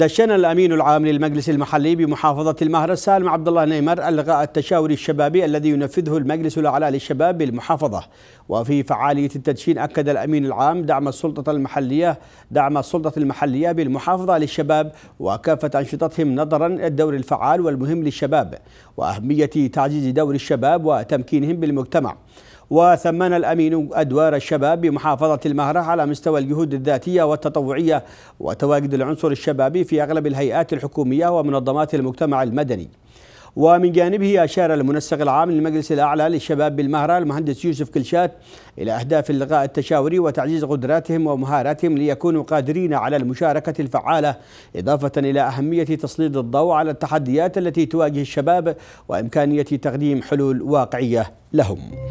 دشن الأمين العام للمجلس المحلي بمحافظة المهر السالم عبد الله نيمر ألغاء التشاور الشبابي الذي ينفذه المجلس الأعلى للشباب بالمحافظة وفي فعالية التدشين أكد الأمين العام دعم السلطة المحلية دعم السلطة المحلية بالمحافظة للشباب وكافة أنشطتهم نظرا الدور الفعال والمهم للشباب وأهمية تعزيز دور الشباب وتمكينهم بالمجتمع وثمن الأمين أدوار الشباب بمحافظة المهرة على مستوى الجهود الذاتية والتطوعية وتواجد العنصر الشبابي في أغلب الهيئات الحكومية ومنظمات المجتمع المدني ومن جانبه أشار المنسق العام للمجلس الأعلى للشباب بالمهرة المهندس يوسف كلشات إلى أهداف اللقاء التشاوري وتعزيز قدراتهم ومهاراتهم ليكونوا قادرين على المشاركة الفعالة إضافة إلى أهمية تسليط الضوء على التحديات التي تواجه الشباب وإمكانية تقديم حلول واقعية لهم